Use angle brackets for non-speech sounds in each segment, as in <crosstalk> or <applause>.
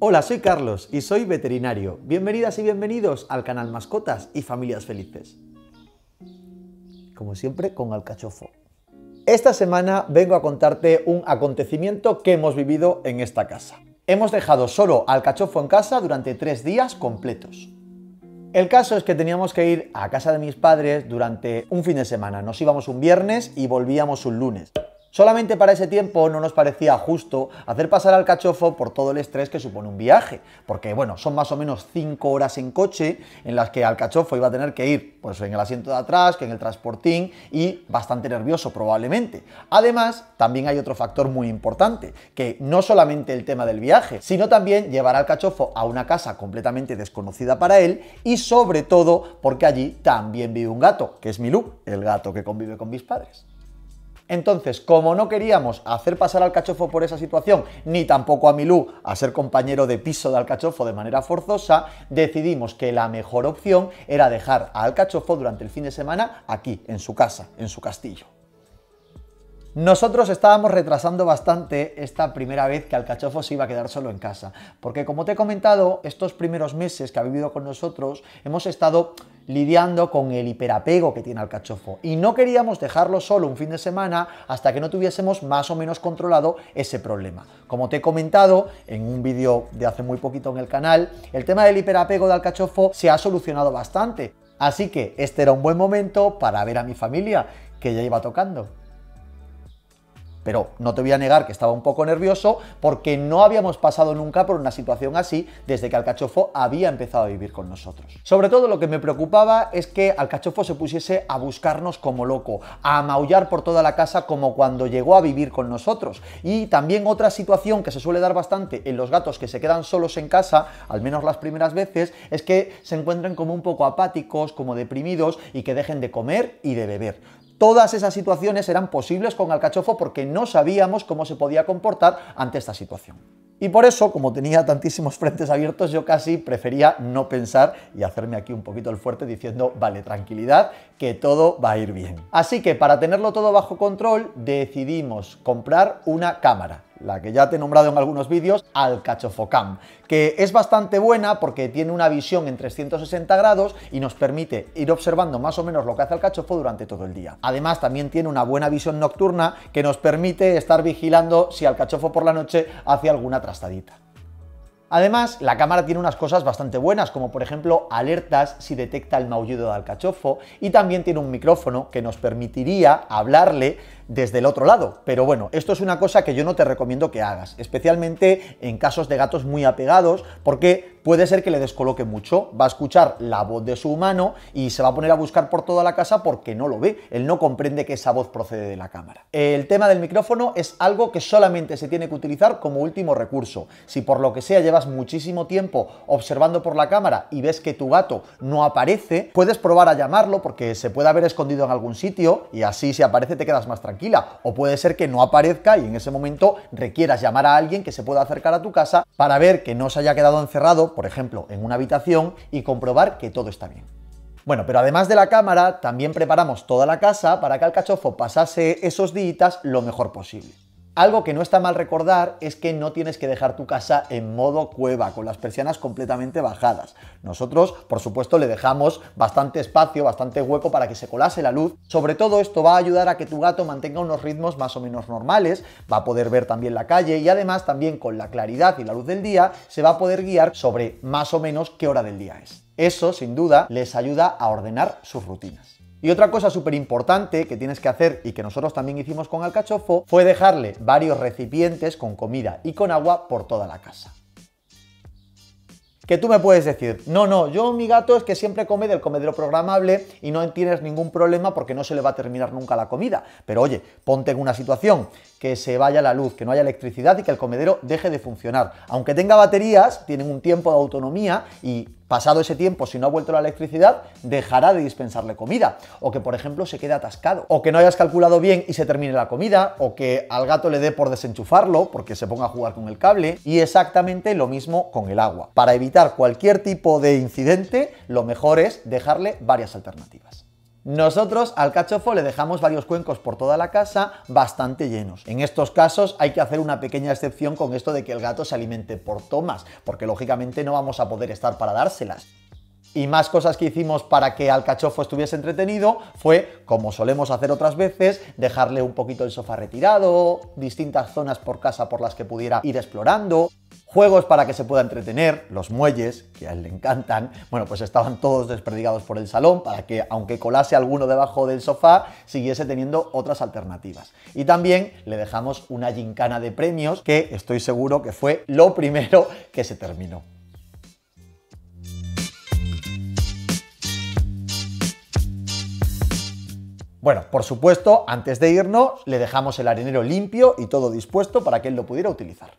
Hola, soy Carlos y soy veterinario. Bienvenidas y bienvenidos al canal Mascotas y Familias Felices. Como siempre, con alcachofo. Esta semana vengo a contarte un acontecimiento que hemos vivido en esta casa. Hemos dejado solo al cachofo en casa durante tres días completos. El caso es que teníamos que ir a casa de mis padres durante un fin de semana. Nos íbamos un viernes y volvíamos un lunes. Solamente para ese tiempo no nos parecía justo hacer pasar al cachofo por todo el estrés que supone un viaje, porque bueno, son más o menos 5 horas en coche en las que al cachofo iba a tener que ir pues en el asiento de atrás, que en el transportín y bastante nervioso probablemente. Además, también hay otro factor muy importante, que no solamente el tema del viaje, sino también llevar al cachofo a una casa completamente desconocida para él y sobre todo porque allí también vive un gato, que es Milú, el gato que convive con mis padres. Entonces, como no queríamos hacer pasar al cachofo por esa situación, ni tampoco a Milú a ser compañero de piso de Alcachofo de manera forzosa, decidimos que la mejor opción era dejar al cachofo durante el fin de semana aquí, en su casa, en su castillo. Nosotros estábamos retrasando bastante esta primera vez que Alcachofo se iba a quedar solo en casa, porque como te he comentado, estos primeros meses que ha vivido con nosotros hemos estado lidiando con el hiperapego que tiene Alcachofo y no queríamos dejarlo solo un fin de semana hasta que no tuviésemos más o menos controlado ese problema. Como te he comentado en un vídeo de hace muy poquito en el canal, el tema del hiperapego de Alcachofo se ha solucionado bastante. Así que este era un buen momento para ver a mi familia, que ya iba tocando. Pero no te voy a negar que estaba un poco nervioso porque no habíamos pasado nunca por una situación así desde que Alcachofo había empezado a vivir con nosotros. Sobre todo lo que me preocupaba es que Alcachofo se pusiese a buscarnos como loco, a maullar por toda la casa como cuando llegó a vivir con nosotros. Y también otra situación que se suele dar bastante en los gatos que se quedan solos en casa, al menos las primeras veces, es que se encuentren como un poco apáticos, como deprimidos y que dejen de comer y de beber. Todas esas situaciones eran posibles con Alcachofo porque no sabíamos cómo se podía comportar ante esta situación. Y por eso, como tenía tantísimos <laughs> frentes abiertos, yo casi prefería no pensar y hacerme aquí un poquito el fuerte diciendo, vale, tranquilidad, que todo va a ir bien. Así que para tenerlo todo bajo control, decidimos comprar una cámara la que ya te he nombrado en algunos vídeos, al Cachofocam, que es bastante buena porque tiene una visión en 360 grados y nos permite ir observando más o menos lo que hace el cachofo durante todo el día. Además, también tiene una buena visión nocturna que nos permite estar vigilando si al cachofo por la noche hace alguna trastadita. Además, la cámara tiene unas cosas bastante buenas, como por ejemplo alertas si detecta el maullido del cachofo, y también tiene un micrófono que nos permitiría hablarle desde el otro lado. Pero bueno, esto es una cosa que yo no te recomiendo que hagas, especialmente en casos de gatos muy apegados, porque puede ser que le descoloque mucho, va a escuchar la voz de su humano y se va a poner a buscar por toda la casa porque no lo ve, él no comprende que esa voz procede de la cámara. El tema del micrófono es algo que solamente se tiene que utilizar como último recurso. Si por lo que sea llevas muchísimo tiempo observando por la cámara y ves que tu gato no aparece, puedes probar a llamarlo porque se puede haber escondido en algún sitio y así si aparece te quedas más tranquilo. O puede ser que no aparezca y en ese momento requieras llamar a alguien que se pueda acercar a tu casa para ver que no se haya quedado encerrado, por ejemplo, en una habitación y comprobar que todo está bien. Bueno, pero además de la cámara, también preparamos toda la casa para que al cachofo pasase esos días lo mejor posible. Algo que no está mal recordar es que no tienes que dejar tu casa en modo cueva, con las persianas completamente bajadas. Nosotros, por supuesto, le dejamos bastante espacio, bastante hueco para que se colase la luz. Sobre todo esto va a ayudar a que tu gato mantenga unos ritmos más o menos normales, va a poder ver también la calle y además también con la claridad y la luz del día se va a poder guiar sobre más o menos qué hora del día es. Eso, sin duda, les ayuda a ordenar sus rutinas. Y otra cosa súper importante que tienes que hacer y que nosotros también hicimos con cachofo fue dejarle varios recipientes con comida y con agua por toda la casa. Que tú me puedes decir, no, no, yo mi gato es que siempre come del comedero programable y no tienes ningún problema porque no se le va a terminar nunca la comida. Pero oye, ponte en una situación que se vaya la luz, que no haya electricidad y que el comedero deje de funcionar. Aunque tenga baterías, tienen un tiempo de autonomía y Pasado ese tiempo, si no ha vuelto la electricidad, dejará de dispensarle comida. O que, por ejemplo, se quede atascado. O que no hayas calculado bien y se termine la comida. O que al gato le dé por desenchufarlo porque se ponga a jugar con el cable. Y exactamente lo mismo con el agua. Para evitar cualquier tipo de incidente, lo mejor es dejarle varias alternativas. Nosotros al cachofo le dejamos varios cuencos por toda la casa bastante llenos. En estos casos hay que hacer una pequeña excepción con esto de que el gato se alimente por tomas, porque lógicamente no vamos a poder estar para dárselas y más cosas que hicimos para que al cachofo estuviese entretenido fue, como solemos hacer otras veces, dejarle un poquito el sofá retirado, distintas zonas por casa por las que pudiera ir explorando, juegos para que se pueda entretener, los muelles, que a él le encantan, bueno, pues estaban todos desperdigados por el salón para que, aunque colase alguno debajo del sofá, siguiese teniendo otras alternativas. Y también le dejamos una gincana de premios que estoy seguro que fue lo primero que se terminó. Bueno, por supuesto, antes de irnos, le dejamos el arenero limpio y todo dispuesto para que él lo pudiera utilizar.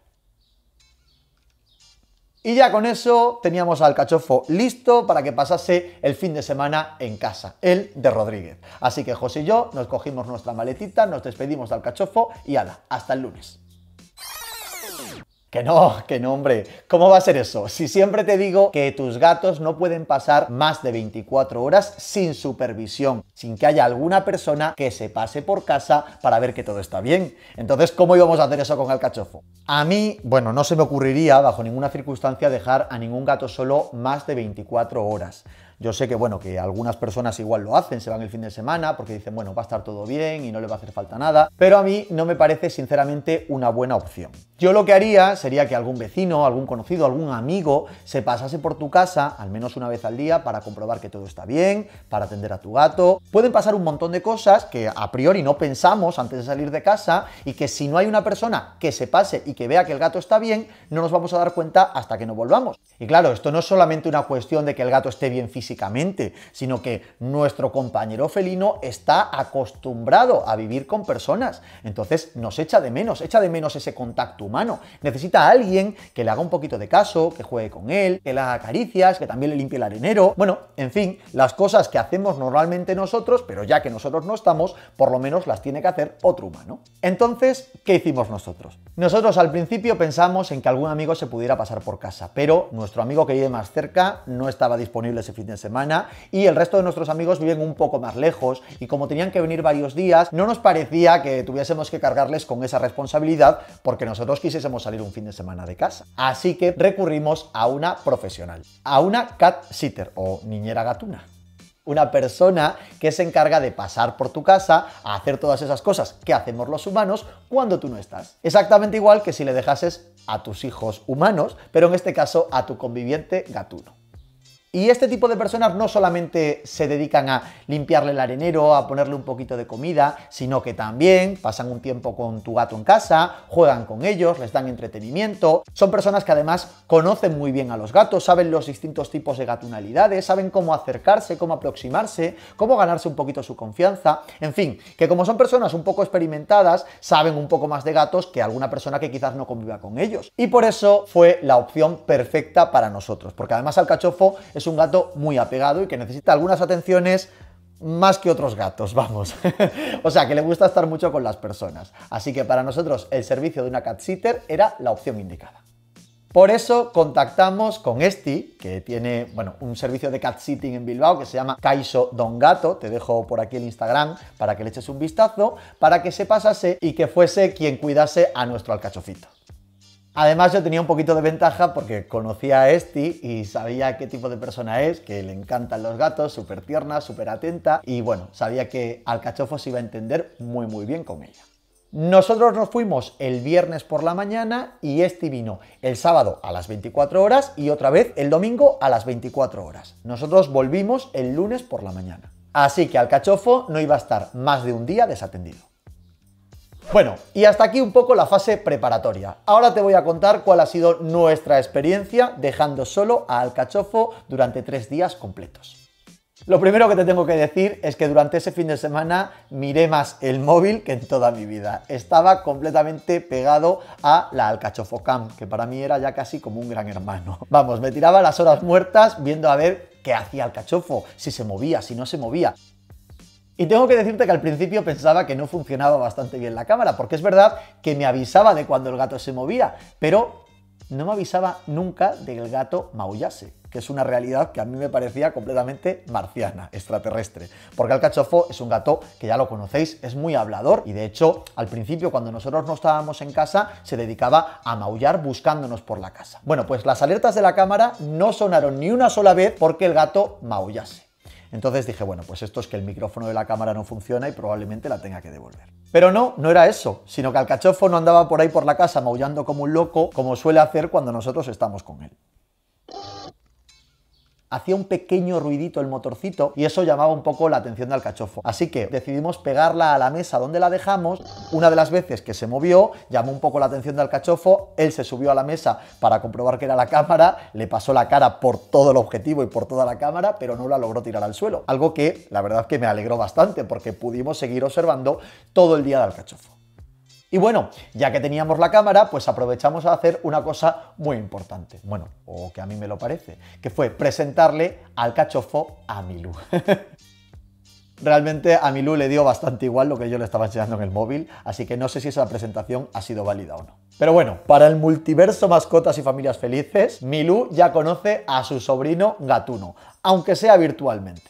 Y ya con eso teníamos al cachofo listo para que pasase el fin de semana en casa, el de Rodríguez. Así que José y yo nos cogimos nuestra maletita, nos despedimos del cachofo y ala, hasta el lunes. Que no, que no, hombre. ¿Cómo va a ser eso? Si siempre te digo que tus gatos no pueden pasar más de 24 horas sin supervisión, sin que haya alguna persona que se pase por casa para ver que todo está bien. Entonces, ¿cómo íbamos a hacer eso con el cachofo? A mí, bueno, no se me ocurriría bajo ninguna circunstancia dejar a ningún gato solo más de 24 horas. Yo sé que, bueno, que algunas personas igual lo hacen, se van el fin de semana porque dicen, bueno, va a estar todo bien y no le va a hacer falta nada, pero a mí no me parece sinceramente una buena opción. Yo lo que haría sería que algún vecino, algún conocido, algún amigo se pasase por tu casa al menos una vez al día para comprobar que todo está bien, para atender a tu gato. Pueden pasar un montón de cosas que a priori no pensamos antes de salir de casa y que si no hay una persona que se pase y que vea que el gato está bien, no nos vamos a dar cuenta hasta que no volvamos. Y claro, esto no es solamente una cuestión de que el gato esté bien físicamente, sino que nuestro compañero felino está acostumbrado a vivir con personas. Entonces nos echa de menos, echa de menos ese contacto humano. Necesita a alguien que le haga un poquito de caso, que juegue con él, que le haga caricias, que también le limpie el arenero. Bueno, en fin, las cosas que hacemos normalmente nosotros, pero ya que nosotros no estamos, por lo menos las tiene que hacer otro humano. Entonces, ¿qué hicimos nosotros? Nosotros al principio pensamos en que algún amigo se pudiera pasar por casa, pero nuestro amigo que vive más cerca no estaba disponible ese fin de semana y el resto de nuestros amigos viven un poco más lejos y como tenían que venir varios días, no nos parecía que tuviésemos que cargarles con esa responsabilidad porque nosotros quisiésemos salir un fin de semana de casa. Así que recurrimos a una profesional, a una cat sitter o niñera gatuna una persona que se encarga de pasar por tu casa a hacer todas esas cosas que hacemos los humanos cuando tú no estás. Exactamente igual que si le dejases a tus hijos humanos, pero en este caso a tu conviviente gatuno. Y este tipo de personas no solamente se dedican a limpiarle el arenero, a ponerle un poquito de comida, sino que también pasan un tiempo con tu gato en casa, juegan con ellos, les dan entretenimiento. Son personas que además conocen muy bien a los gatos, saben los distintos tipos de gatunalidades, saben cómo acercarse, cómo aproximarse, cómo ganarse un poquito su confianza. En fin, que como son personas un poco experimentadas, saben un poco más de gatos que alguna persona que quizás no conviva con ellos. Y por eso fue la opción perfecta para nosotros, porque además al cachofo es un gato muy apegado y que necesita algunas atenciones más que otros gatos, <laughs> vamos. o sea, que le gusta estar mucho con las personas. Así que para nosotros el servicio de una cat sitter era la opción indicada. Por eso contactamos con Esti, que tiene bueno, un servicio de cat sitting en Bilbao que se llama Kaiso Don Gato, te dejo por aquí el Instagram para que le eches un vistazo, para que se pasase y que fuese quien cuidase a nuestro alcachofito. Además yo tenía un poquito de ventaja porque conocía a Esti y sabía qué tipo de persona es, que le encantan los gatos, súper tierna, súper atenta y bueno, sabía que al cachofo se iba a entender muy muy bien con ella. Nosotros nos fuimos el viernes por la mañana y este vino el sábado a las 24 horas y otra vez el domingo a las 24 horas. Nosotros volvimos el lunes por la mañana. Así que al cachofo no iba a estar más de un día desatendido. Bueno, y hasta aquí un poco la fase preparatoria. Ahora te voy a contar cuál ha sido nuestra experiencia dejando solo a Alcachofo durante tres días completos. Lo primero que te tengo que decir es que durante ese fin de semana miré más el móvil que en toda mi vida. Estaba completamente pegado a la Cam, que para mí era ya casi como un gran hermano. <laughs> Vamos, me tiraba las horas muertas viendo a ver qué hacía Alcachofo, si se movía, si no se movía. Y tengo que decirte que al principio pensaba que no funcionaba bastante bien la cámara, porque es verdad que me avisaba de cuando el gato se movía, pero no me avisaba nunca de que el gato maullase, que es una realidad que a mí me parecía completamente marciana, extraterrestre. Porque el cachofo es un gato que ya lo conocéis, es muy hablador y de hecho al principio cuando nosotros no estábamos en casa se dedicaba a maullar buscándonos por la casa. Bueno, pues las alertas de la cámara no sonaron ni una sola vez porque el gato maullase. Entonces dije, bueno, pues esto es que el micrófono de la cámara no funciona y probablemente la tenga que devolver. Pero no, no era eso, sino que el cachofo no andaba por ahí por la casa maullando como un loco, como suele hacer cuando nosotros estamos con él hacía un pequeño ruidito el motorcito y eso llamaba un poco la atención del cachofo. Así que decidimos pegarla a la mesa donde la dejamos. Una de las veces que se movió, llamó un poco la atención del cachofo, él se subió a la mesa para comprobar que era la cámara, le pasó la cara por todo el objetivo y por toda la cámara, pero no la logró tirar al suelo. Algo que la verdad que me alegró bastante porque pudimos seguir observando todo el día del cachofo. Y bueno, ya que teníamos la cámara, pues aprovechamos a hacer una cosa muy importante, bueno, o que a mí me lo parece, que fue presentarle al cachofo a Milú. <laughs> Realmente a Milú le dio bastante igual lo que yo le estaba enseñando en el móvil, así que no sé si esa presentación ha sido válida o no. Pero bueno, para el multiverso mascotas y familias felices, Milú ya conoce a su sobrino Gatuno, aunque sea virtualmente.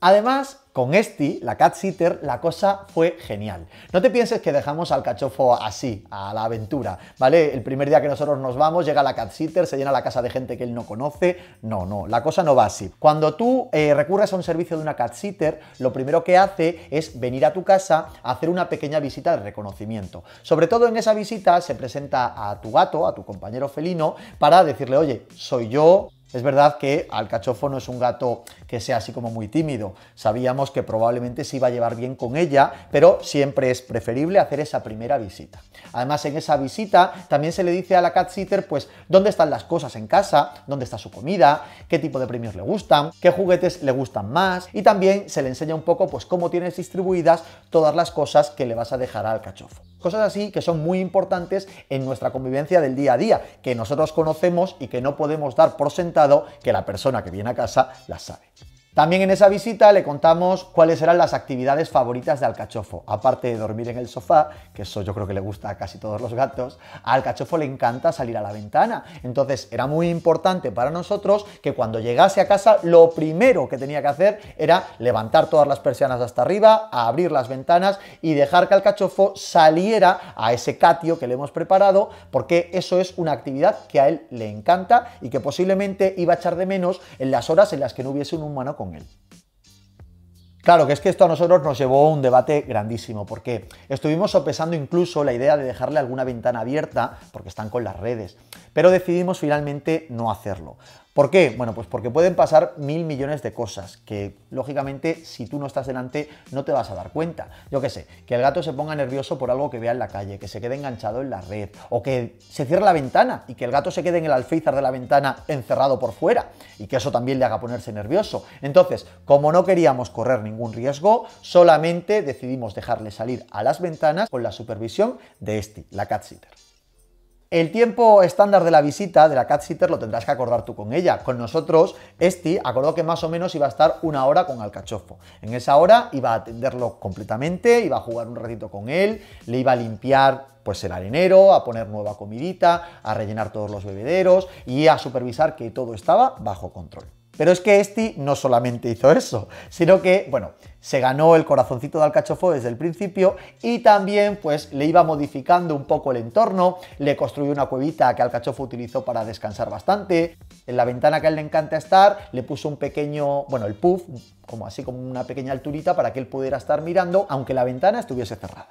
Además, con Esti, la cat sitter, la cosa fue genial. No te pienses que dejamos al cachofo así, a la aventura, ¿vale? El primer día que nosotros nos vamos, llega la cat sitter, se llena la casa de gente que él no conoce. No, no, la cosa no va así. Cuando tú recurras eh, recurres a un servicio de una cat sitter, lo primero que hace es venir a tu casa a hacer una pequeña visita de reconocimiento. Sobre todo en esa visita se presenta a tu gato, a tu compañero felino, para decirle, oye, soy yo, es verdad que Alcachofo no es un gato que sea así como muy tímido. Sabíamos que probablemente se iba a llevar bien con ella, pero siempre es preferible hacer esa primera visita. Además, en esa visita también se le dice a la cat sitter, pues, dónde están las cosas en casa, dónde está su comida, qué tipo de premios le gustan, qué juguetes le gustan más, y también se le enseña un poco, pues, cómo tienes distribuidas todas las cosas que le vas a dejar al cachofo. Cosas así que son muy importantes en nuestra convivencia del día a día, que nosotros conocemos y que no podemos dar por sentado que la persona que viene a casa la sabe. También en esa visita le contamos cuáles eran las actividades favoritas de Alcachofo. Aparte de dormir en el sofá, que eso yo creo que le gusta a casi todos los gatos, a Alcachofo le encanta salir a la ventana. Entonces era muy importante para nosotros que cuando llegase a casa lo primero que tenía que hacer era levantar todas las persianas hasta arriba, abrir las ventanas y dejar que Alcachofo saliera a ese catio que le hemos preparado, porque eso es una actividad que a él le encanta y que posiblemente iba a echar de menos en las horas en las que no hubiese un humano con él. Claro que es que esto a nosotros nos llevó a un debate grandísimo, porque estuvimos sopesando incluso la idea de dejarle alguna ventana abierta, porque están con las redes, pero decidimos finalmente no hacerlo. ¿Por qué? Bueno, pues porque pueden pasar mil millones de cosas que, lógicamente, si tú no estás delante, no te vas a dar cuenta. Yo qué sé, que el gato se ponga nervioso por algo que vea en la calle, que se quede enganchado en la red, o que se cierre la ventana y que el gato se quede en el alféizar de la ventana encerrado por fuera, y que eso también le haga ponerse nervioso. Entonces, como no queríamos correr ningún riesgo, solamente decidimos dejarle salir a las ventanas con la supervisión de este, la cat sitter. El tiempo estándar de la visita de la cat sitter lo tendrás que acordar tú con ella. Con nosotros, Esti acordó que más o menos iba a estar una hora con Alcachofo. En esa hora iba a atenderlo completamente, iba a jugar un ratito con él, le iba a limpiar pues el arenero, a poner nueva comidita, a rellenar todos los bebederos y a supervisar que todo estaba bajo control. Pero es que Esti no solamente hizo eso, sino que, bueno, se ganó el corazoncito de Alcachofo desde el principio y también pues le iba modificando un poco el entorno, le construyó una cuevita que Alcachofo utilizó para descansar bastante, en la ventana que a él le encanta estar le puso un pequeño, bueno, el puff, como así como una pequeña alturita para que él pudiera estar mirando aunque la ventana estuviese cerrada.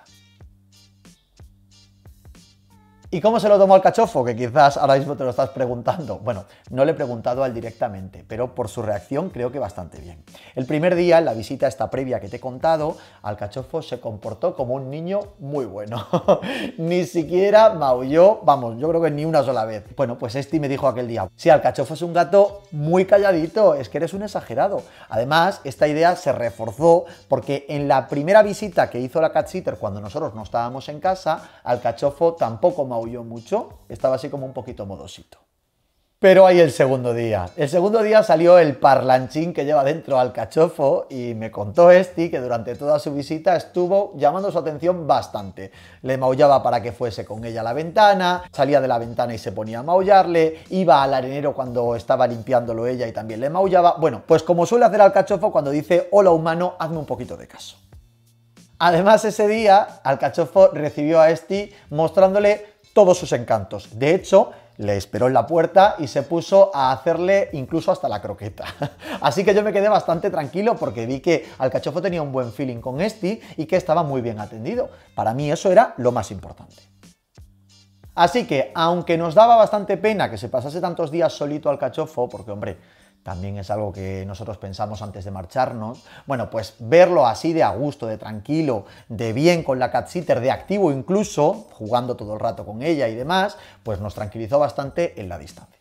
¿Y cómo se lo tomó el cachofo? Que quizás ahora mismo te lo estás preguntando. Bueno, no le he preguntado a directamente, pero por su reacción creo que bastante bien. El primer día, en la visita esta previa que te he contado, al cachofo se comportó como un niño muy bueno. <laughs> ni siquiera maulló, vamos, yo creo que ni una sola vez. Bueno, pues este me dijo aquel día, si al cachofo es un gato muy calladito, es que eres un exagerado. Además, esta idea se reforzó porque en la primera visita que hizo la cat sitter cuando nosotros no estábamos en casa, al cachofo tampoco maulló mucho, estaba así como un poquito modosito. Pero ahí el segundo día. El segundo día salió el parlanchín que lleva dentro al cachofo y me contó este que durante toda su visita estuvo llamando su atención bastante. Le maullaba para que fuese con ella a la ventana, salía de la ventana y se ponía a maullarle, iba al arenero cuando estaba limpiándolo ella y también le maullaba. Bueno, pues como suele hacer al cachofo cuando dice hola humano, hazme un poquito de caso. Además ese día, al cachofo recibió a este mostrándole todos sus encantos. De hecho, le esperó en la puerta y se puso a hacerle incluso hasta la croqueta. <laughs> Así que yo me quedé bastante tranquilo porque vi que Alcachofo tenía un buen feeling con este y que estaba muy bien atendido. Para mí eso era lo más importante. Así que, aunque nos daba bastante pena que se pasase tantos días solito al cachofo, porque hombre, también es algo que nosotros pensamos antes de marcharnos. Bueno, pues verlo así de a gusto, de tranquilo, de bien con la cat sitter, de activo incluso, jugando todo el rato con ella y demás, pues nos tranquilizó bastante en la distancia.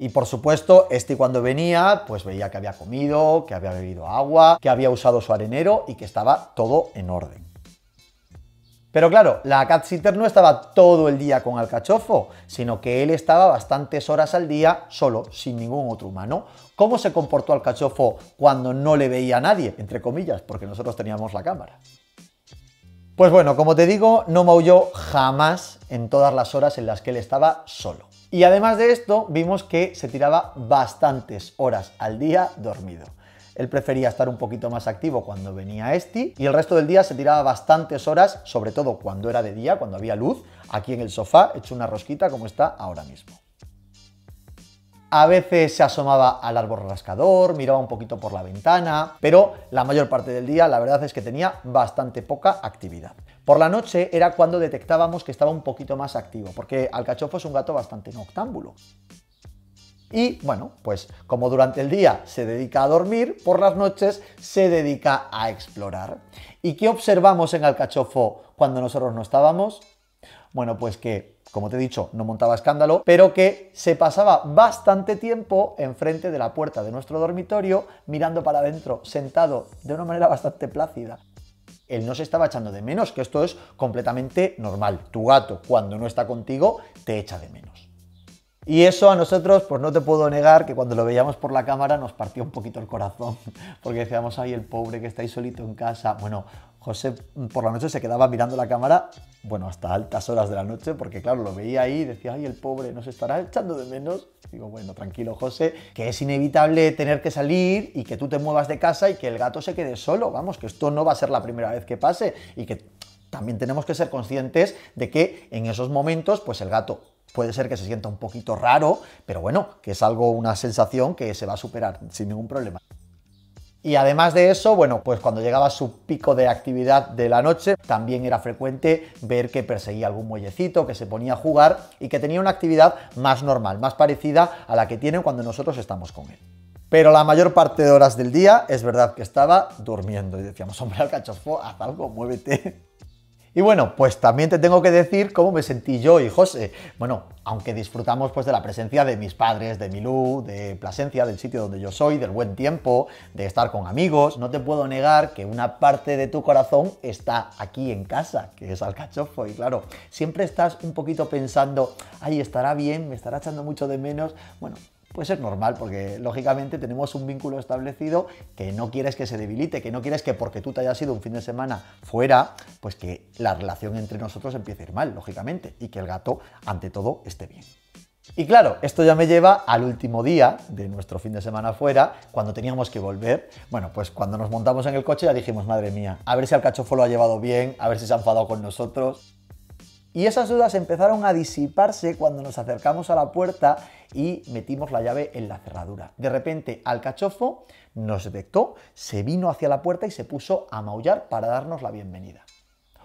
Y por supuesto, este cuando venía, pues veía que había comido, que había bebido agua, que había usado su arenero y que estaba todo en orden. Pero claro, la cat sitter no estaba todo el día con Alcachofo, sino que él estaba bastantes horas al día solo, sin ningún otro humano. ¿Cómo se comportó Alcachofo cuando no le veía a nadie? Entre comillas, porque nosotros teníamos la cámara. Pues bueno, como te digo, no maulló jamás en todas las horas en las que él estaba solo. Y además de esto, vimos que se tiraba bastantes horas al día dormido. Él prefería estar un poquito más activo cuando venía Esti y el resto del día se tiraba bastantes horas, sobre todo cuando era de día, cuando había luz, aquí en el sofá, hecho una rosquita como está ahora mismo. A veces se asomaba al árbol rascador, miraba un poquito por la ventana, pero la mayor parte del día la verdad es que tenía bastante poca actividad. Por la noche era cuando detectábamos que estaba un poquito más activo, porque Alcachofo es un gato bastante noctámbulo. Y bueno, pues como durante el día se dedica a dormir, por las noches se dedica a explorar. ¿Y qué observamos en Alcachofo cuando nosotros no estábamos? Bueno, pues que, como te he dicho, no montaba escándalo, pero que se pasaba bastante tiempo enfrente de la puerta de nuestro dormitorio, mirando para adentro, sentado, de una manera bastante plácida él no se estaba echando de menos, que esto es completamente normal. Tu gato, cuando no está contigo, te echa de menos. Y eso a nosotros, pues no te puedo negar que cuando lo veíamos por la cámara nos partió un poquito el corazón, <laughs> porque decíamos, ay, el pobre que está solito en casa. Bueno, José mm, por la noche se quedaba mirando la cámara, bueno, hasta altas horas de la noche, porque claro, lo veía ahí y decía, ay, el pobre nos estará echando de menos. Digo, bueno, tranquilo, José, que es inevitable tener que salir y que tú te muevas de casa y que el gato se quede solo. Vamos, que esto no va a ser la primera vez que pase y que también tenemos que ser conscientes de que en esos momentos, pues el gato puede ser que se sienta un poquito raro, pero bueno, que es algo, una sensación que se va a superar sin ningún problema. Y además de eso, bueno, pues cuando llegaba su pico de actividad de la noche, también era frecuente ver que perseguía algún muellecito, que se ponía a jugar y que tenía una actividad más normal, más parecida a la que tiene cuando nosotros estamos con él. Pero la mayor parte de horas del día es verdad que estaba durmiendo y decíamos, hombre, al cachofo, haz algo, muévete. Y bueno, pues también te tengo que decir cómo me sentí yo y José. Bueno, aunque disfrutamos pues de la presencia de mis padres, de Milú, de Plasencia, del sitio donde yo soy, del buen tiempo, de estar con amigos, no te puedo negar que una parte de tu corazón está aquí en casa, que es al cachofo, Y claro, siempre estás un poquito pensando, ahí estará bien, me estará echando mucho de menos. Bueno, pues es normal, porque lógicamente tenemos un vínculo establecido que no quieres que se debilite, que no quieres que porque tú te hayas ido un fin de semana fuera, pues que la relación entre nosotros empiece a ir mal, lógicamente, y que el gato, ante todo, esté bien. Y claro, esto ya me lleva al último día de nuestro fin de semana fuera, cuando teníamos que volver. Bueno, pues cuando nos montamos en el coche ya dijimos, madre mía, a ver si al cachofo lo ha llevado bien, a ver si se ha enfadado con nosotros. Y esas dudas empezaron a disiparse cuando nos acercamos a la puerta y metimos la llave en la cerradura. De repente, al cachofo nos detectó, se vino hacia la puerta y se puso a maullar para darnos la bienvenida.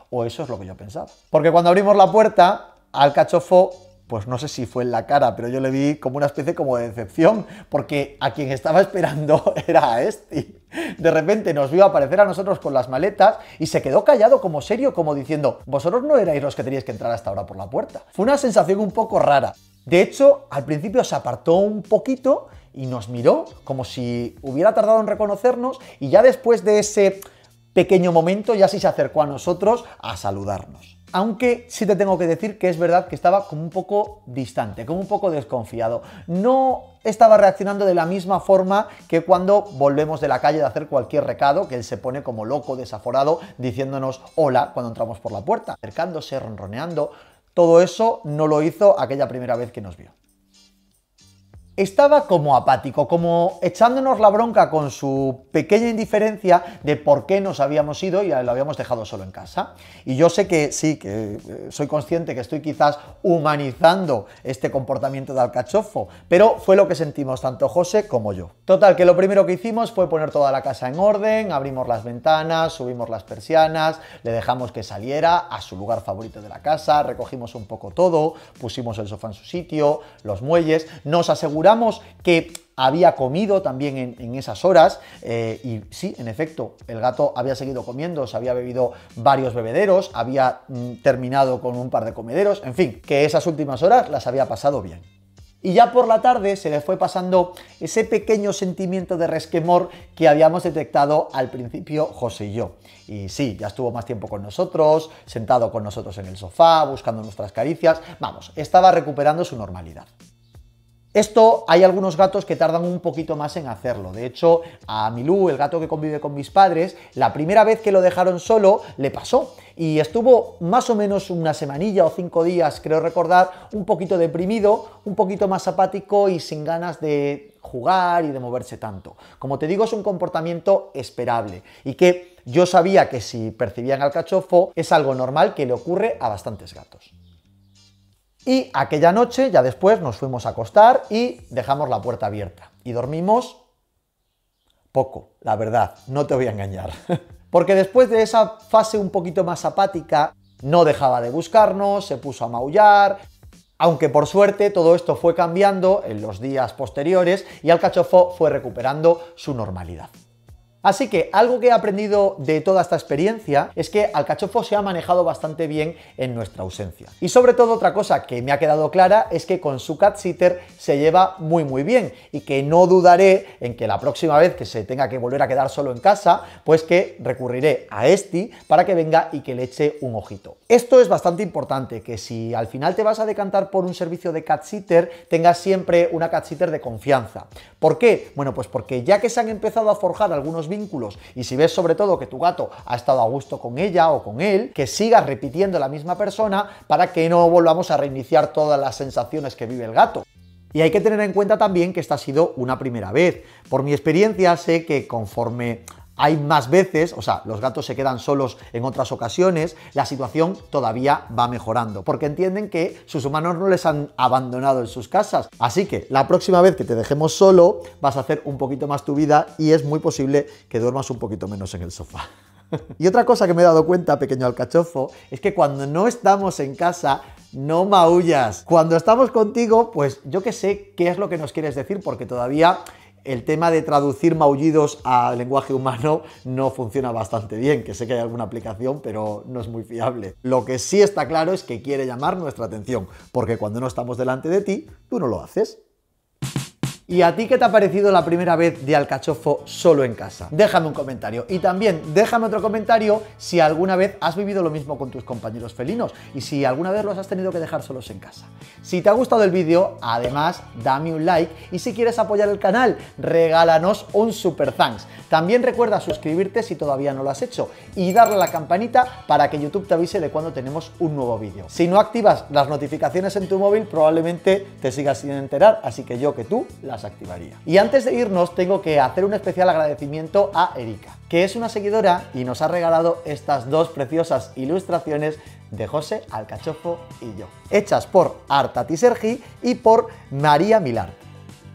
O eso es lo que yo pensaba. Porque cuando abrimos la puerta, al cachofo pues no sé si fue en la cara, pero yo le vi como una especie como de decepción, porque a quien estaba <laughs> esperando era a este. De repente nos vio aparecer a nosotros con las maletas y se quedó callado como serio, como diciendo, vosotros no erais los que teníais que entrar hasta ahora por la puerta. Fue una sensación un poco rara. De hecho, al principio se apartó un poquito y nos miró como si hubiera tardado en reconocernos y ya después de ese pequeño momento ya sí se acercó a nosotros a saludarnos aunque sí te tengo que decir que es verdad que estaba como un poco distante, como un poco desconfiado. No estaba reaccionando de la misma forma que cuando volvemos de la calle de hacer cualquier recado, que él se pone como loco, desaforado, diciéndonos hola cuando entramos por la puerta, acercándose, ronroneando. Todo eso no lo hizo aquella primera vez que nos vio. Estaba como apático, como echándonos la bronca con su pequeña indiferencia de por qué nos habíamos ido y lo habíamos dejado solo en casa. Y yo sé que sí, que eh, soy consciente que estoy quizás humanizando este comportamiento de alcachofo, pero fue lo que sentimos tanto José como yo. Total, que lo primero que hicimos fue poner toda la casa en orden, abrimos las ventanas, subimos las persianas, le dejamos que saliera a su lugar favorito de la casa, recogimos un poco todo, pusimos el sofá en su sitio, los muelles, nos aseguramos que había comido también en, esas horas eh, y sí, en efecto, el gato había seguido comiendo, se había bebido varios bebederos, había mm, terminado con un par de comederos, en fin, que esas últimas horas las había pasado bien. Y ya por la tarde se le fue pasando ese pequeño sentimiento de resquemor que habíamos detectado al principio José y yo. Y sí, ya estuvo más tiempo con nosotros, sentado con nosotros en el sofá, buscando nuestras caricias, vamos, estaba recuperando su normalidad. Esto hay algunos gatos que tardan un poquito más en hacerlo. De hecho, a Milú, el gato que convive con mis padres, la primera vez que lo dejaron solo le pasó y estuvo más o menos una semanilla o cinco días, creo recordar, un poquito deprimido, un poquito más apático y sin ganas de jugar y de moverse tanto. Como te digo, es un comportamiento esperable y que yo sabía que si percibían al cachofo es algo normal que le ocurre a bastantes gatos. Y aquella noche, ya después, nos fuimos a acostar y dejamos la puerta abierta. Y dormimos poco, la verdad, no te voy a engañar. <laughs> Porque después de esa fase un poquito más apática, no dejaba de buscarnos, se puso a maullar, aunque por suerte todo esto fue cambiando en los días posteriores y al cachofó fue recuperando su normalidad. Así que algo que he aprendido de toda esta experiencia es que al Alcachofo se ha manejado bastante bien en nuestra ausencia. Y sobre todo otra cosa que me ha quedado clara es que con su cat sitter se lleva muy muy bien y que no dudaré en que la próxima vez que se tenga que volver a quedar solo en casa, pues que recurriré a Esti para que venga y que le eche un ojito. Esto es bastante importante, que si al final te vas a decantar por un servicio de cat sitter, tengas siempre una cat sitter de confianza. ¿Por qué? Bueno, pues porque ya que se han empezado a forjar algunos vínculos. Y si ves sobre todo que tu gato ha estado a gusto con ella o con él, que sigas repitiendo la misma persona para que no volvamos a reiniciar todas las sensaciones que vive el gato. Y hay que tener en cuenta también que esta ha sido una primera vez. Por mi experiencia sé que conforme hay más veces, o sea, los gatos se quedan solos en otras ocasiones, la situación todavía va mejorando, porque entienden que sus humanos no les han abandonado en sus casas. Así que la próxima vez que te dejemos solo, vas a hacer un poquito más tu vida y es muy posible que duermas un poquito menos en el sofá. <laughs> Y otra cosa que me he dado cuenta, pequeño alcachofo, es que cuando no estamos en casa, no maullas. Cuando estamos contigo, pues yo que sé qué es lo que nos quieres decir, porque todavía el tema de traducir maullidos a lenguaje humano no funciona bastante bien, que sé que hay alguna aplicación, pero no es muy fiable. Lo que sí está claro es que quiere llamar nuestra atención, porque cuando no estamos delante de ti, tú no lo haces. ¿Y a ti qué te ha parecido la primera vez de alcachofo solo en casa? Déjame un comentario. Y también déjame otro comentario si alguna vez has vivido lo mismo con tus compañeros felinos y si alguna vez los has tenido que dejar solos en casa. Si te ha gustado el vídeo, además, dame un like y si quieres apoyar el canal, regálanos un super thanks. También recuerda suscribirte si todavía no lo has hecho y darle a la campanita para que YouTube te avise de cuando tenemos un nuevo vídeo. Si no activas las notificaciones en tu móvil, probablemente te sigas sin enterar, así que yo que tú las activaría. Y antes de irnos, tengo que hacer un especial agradecimiento a Erika, que es una seguidora y nos ha regalado estas dos preciosas ilustraciones de José Alcachofo y yo, hechas por Artati Sergi y por María Milar,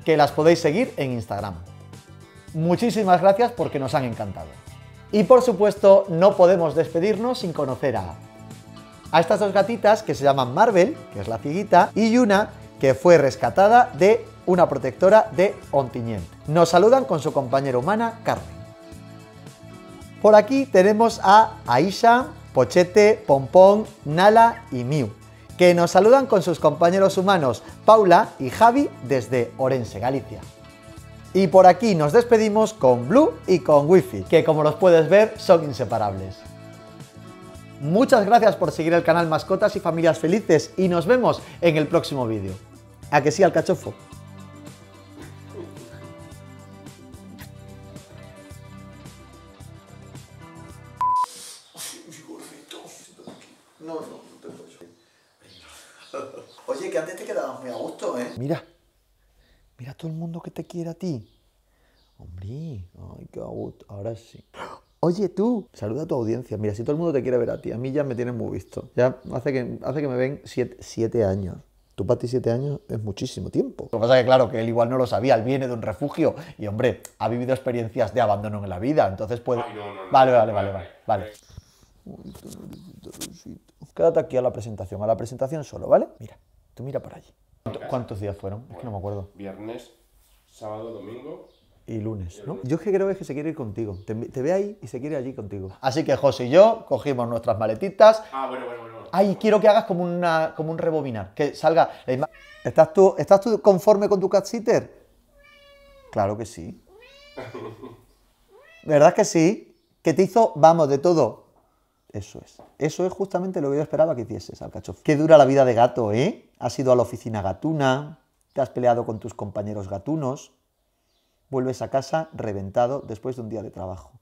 que las podéis seguir en Instagram. Muchísimas gracias porque nos han encantado. Y por supuesto, no podemos despedirnos sin conocer a a estas dos gatitas que se llaman Marvel, que es la figuita, y Yuna, que fue rescatada de una protectora de Ontinyent. Nos saludan con su compañera humana, Carmen. Por aquí tenemos a Aisha, Pochete, Pompón, Nala y Miu, que nos saludan con sus compañeros humanos Paula y Javi desde Orense, Galicia. Y por aquí nos despedimos con Blue y con Wifi, que como los puedes ver son inseparables. Muchas gracias por seguir el canal Mascotas y Familias Felices y nos vemos en el próximo vídeo. ¿A que sí, al cachofo? quiere a ti. Hombre, ay, qué ahora sí. Oye, tú, saluda a tu audiencia. Mira, si todo el mundo te quiere ver a ti, a mí ya me tienen muy visto. Ya hace que, hace que me ven siete, años. Tú para ti siete años es muchísimo tiempo. Lo que pasa es que, claro, que él igual no lo sabía, él viene de un refugio y, hombre, ha vivido experiencias de abandono en la vida, entonces puede... vale, vale, vale, vale, vale. Quédate aquí a la presentación, a la presentación solo, ¿vale? Mira, tú mira por allí. ¿Cuántos días fueron? Es que no me acuerdo. Viernes, Sábado, domingo. Y lunes, Yo es que creo que se quiere ir contigo. Te, ve ahí y se quiere allí contigo. Así que José y yo cogimos nuestras maletitas. Ah, bueno, bueno, bueno. Ay, quiero que hagas como, una, como un rebobinar, que salga ¿Estás tú, ¿Estás conforme con tu cat sitter? Claro que sí. <laughs> ¿Verdad que sí? Que te hizo, vamos, de todo. Eso es. Eso es justamente lo que yo esperaba que hicieses, al cachorro Qué dura la vida de gato, ¿eh? Has ido a la oficina gatuna, te has peleado con tus compañeros gatunos, vuelves a casa reventado después de un día de trabajo.